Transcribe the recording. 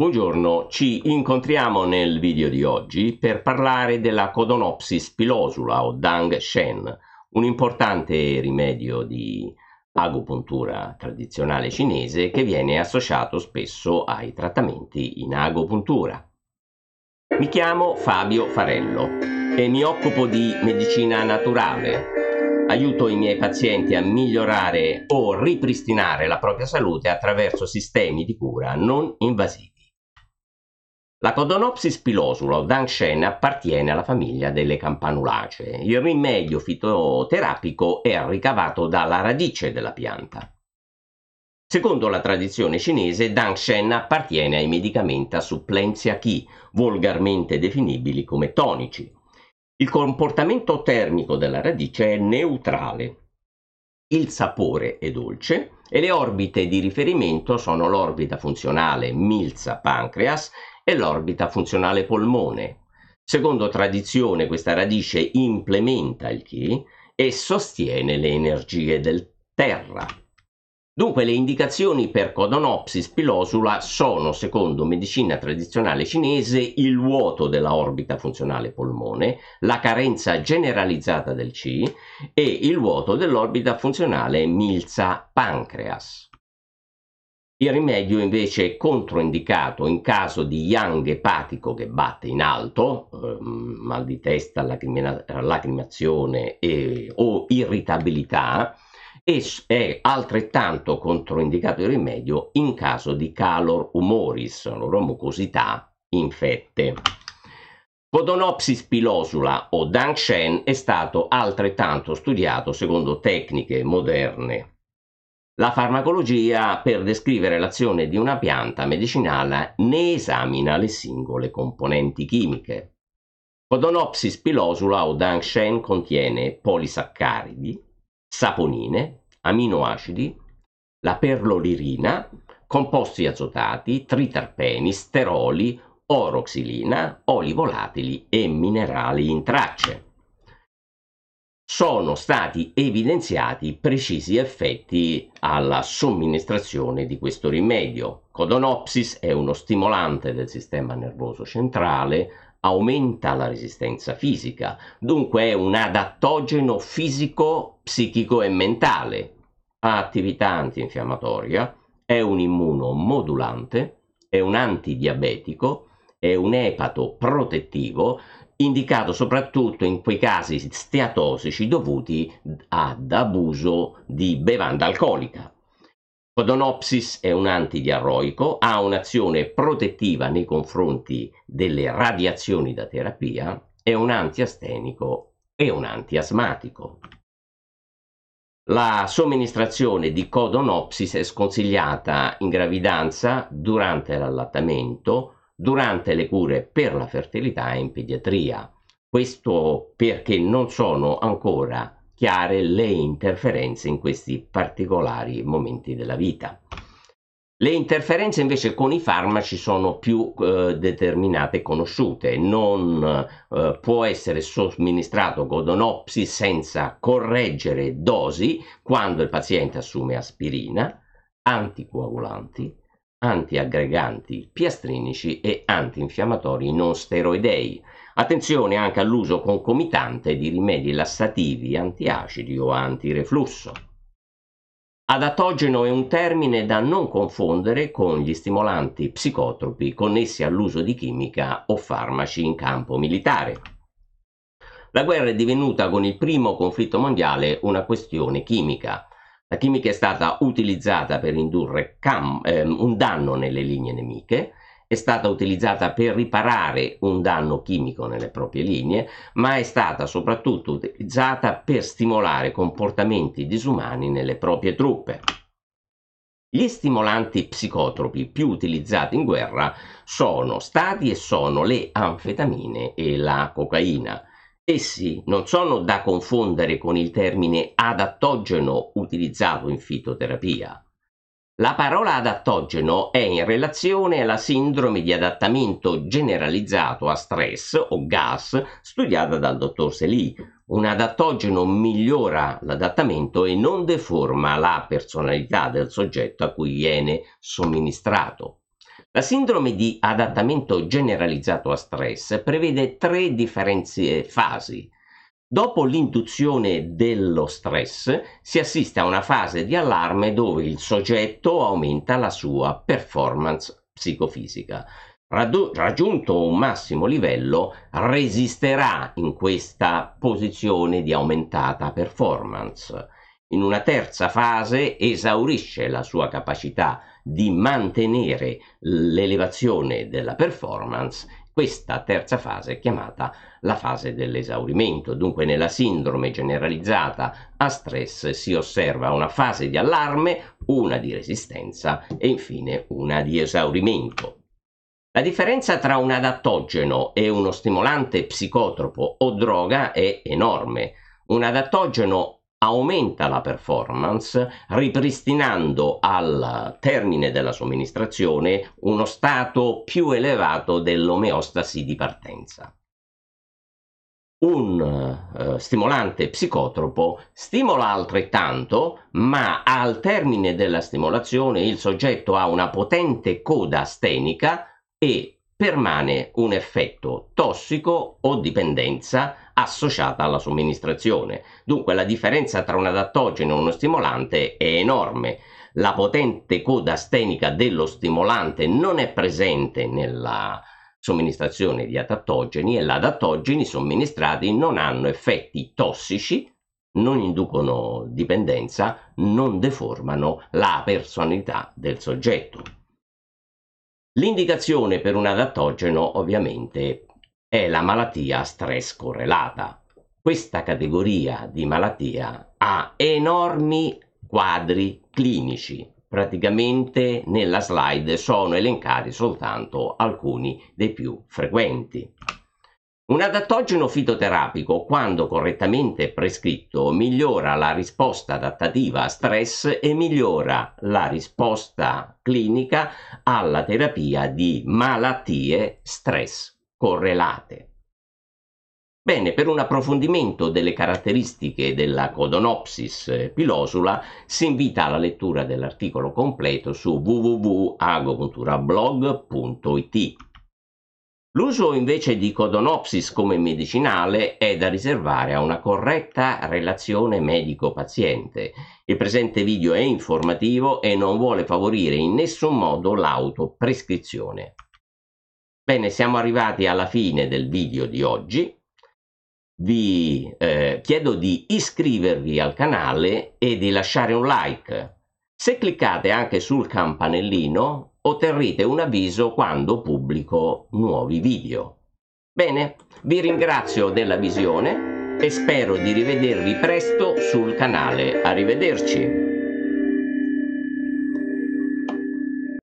Buongiorno, ci incontriamo nel video di oggi per parlare della Codonopsis pilosula o Dang Shen, un importante rimedio di agopuntura tradizionale cinese che viene associato spesso ai trattamenti in agopuntura. Mi chiamo Fabio Farello e mi occupo di medicina naturale. Aiuto i miei pazienti a migliorare o ripristinare la propria salute attraverso sistemi di cura non invasivi. La Codonopsis pilosula o Dangshen appartiene alla famiglia delle campanulacee. Il rimedio fitoterapico è ricavato dalla radice della pianta. Secondo la tradizione cinese, Dangshen appartiene ai medicamenti a supplenzia chi, volgarmente definibili come tonici. Il comportamento termico della radice è neutrale. Il sapore è dolce e le orbite di riferimento sono l'orbita funzionale milza pancreas e l'orbita funzionale polmone. Secondo tradizione questa radice implementa il chi e sostiene le energie del terra. Dunque le indicazioni per Codonopsis pilosula sono, secondo medicina tradizionale cinese, il vuoto della orbita funzionale polmone, la carenza generalizzata del C e il vuoto dell'orbita funzionale milza pancreas. Il rimedio invece è controindicato in caso di yang epatico che batte in alto, eh, mal di testa, lacrimina- lacrimazione e, o irritabilità, e è altrettanto controindicato il rimedio in caso di calor humoris, loro mucosità infette. Codonopsis pilosula o Dangshen è stato altrettanto studiato secondo tecniche moderne la farmacologia per descrivere l'azione di una pianta medicinale ne esamina le singole componenti chimiche. Codonopsis pilosula o Dangshen contiene polisaccaridi, saponine, aminoacidi, la perlolirina, composti azotati, tritarpeni, steroli, oroxilina, oli volatili e minerali in tracce sono stati evidenziati precisi effetti alla somministrazione di questo rimedio. Codonopsis è uno stimolante del sistema nervoso centrale, aumenta la resistenza fisica, dunque è un adattogeno fisico, psichico e mentale, ha attività antinfiammatoria, è un immunomodulante, è un antidiabetico, è un epato protettivo, indicato soprattutto in quei casi steatosici dovuti ad abuso di bevanda alcolica. Codonopsis è un antidiarroico, ha un'azione protettiva nei confronti delle radiazioni da terapia, è un antiastenico e un antiasmatico. La somministrazione di Codonopsis è sconsigliata in gravidanza, durante l'allattamento, durante le cure per la fertilità in pediatria. Questo perché non sono ancora chiare le interferenze in questi particolari momenti della vita. Le interferenze invece con i farmaci sono più eh, determinate e conosciute, non eh, può essere somministrato Godonopsi senza correggere dosi quando il paziente assume aspirina, anticoagulanti, antiaggreganti piastrinici e antinfiammatori non steroidei. Attenzione anche all'uso concomitante di rimedi lassativi, antiacidi o antireflusso. Adatogeno è un termine da non confondere con gli stimolanti psicotropi connessi all'uso di chimica o farmaci in campo militare. La guerra è divenuta con il primo conflitto mondiale una questione chimica. La chimica è stata utilizzata per indurre ehm, un danno nelle linee nemiche, è stata utilizzata per riparare un danno chimico nelle proprie linee, ma è stata soprattutto utilizzata per stimolare comportamenti disumani nelle proprie truppe. Gli stimolanti psicotropi più utilizzati in guerra sono stati e sono le anfetamine e la cocaina. Essi eh non sono da confondere con il termine adattogeno utilizzato in fitoterapia. La parola adattogeno è in relazione alla sindrome di adattamento generalizzato a stress o gas studiata dal dottor Selye. Un adattogeno migliora l'adattamento e non deforma la personalità del soggetto a cui viene somministrato. La sindrome di adattamento generalizzato a stress prevede tre differenze eh, fasi. Dopo l'induzione dello stress si assiste a una fase di allarme dove il soggetto aumenta la sua performance psicofisica. Radu- raggiunto un massimo livello, resisterà in questa posizione di aumentata performance in una terza fase esaurisce la sua capacità di mantenere l'elevazione della performance, questa terza fase è chiamata la fase dell'esaurimento. Dunque nella sindrome generalizzata a stress si osserva una fase di allarme, una di resistenza e infine una di esaurimento. La differenza tra un adattogeno e uno stimolante psicotropo o droga è enorme. Un adattogeno aumenta la performance ripristinando al termine della somministrazione uno stato più elevato dell'omeostasi di partenza. Un eh, stimolante psicotropo stimola altrettanto, ma al termine della stimolazione il soggetto ha una potente coda astenica e permane un effetto tossico o dipendenza associata alla somministrazione. Dunque la differenza tra un adattogeno e uno stimolante è enorme. La potente coda stenica dello stimolante non è presente nella somministrazione di adattogeni e gli l'adattogeni somministrati non hanno effetti tossici, non inducono dipendenza, non deformano la personalità del soggetto. L'indicazione per un adattogeno ovviamente è la malattia stress correlata. Questa categoria di malattia ha enormi quadri clinici. Praticamente nella slide sono elencati soltanto alcuni dei più frequenti. Un adattogeno fitoterapico, quando correttamente prescritto, migliora la risposta adattativa a stress e migliora la risposta clinica alla terapia di malattie stress correlate. Bene, per un approfondimento delle caratteristiche della Codonopsis pilosula si invita alla lettura dell'articolo completo su www.agopunturablog.it. L'uso invece di Codonopsis come medicinale è da riservare a una corretta relazione medico-paziente. Il presente video è informativo e non vuole favorire in nessun modo l'autoprescrizione. Bene, siamo arrivati alla fine del video di oggi. Vi eh, chiedo di iscrivervi al canale e di lasciare un like. Se cliccate anche sul campanellino otterrete un avviso quando pubblico nuovi video. Bene, vi ringrazio della visione e spero di rivedervi presto sul canale. Arrivederci!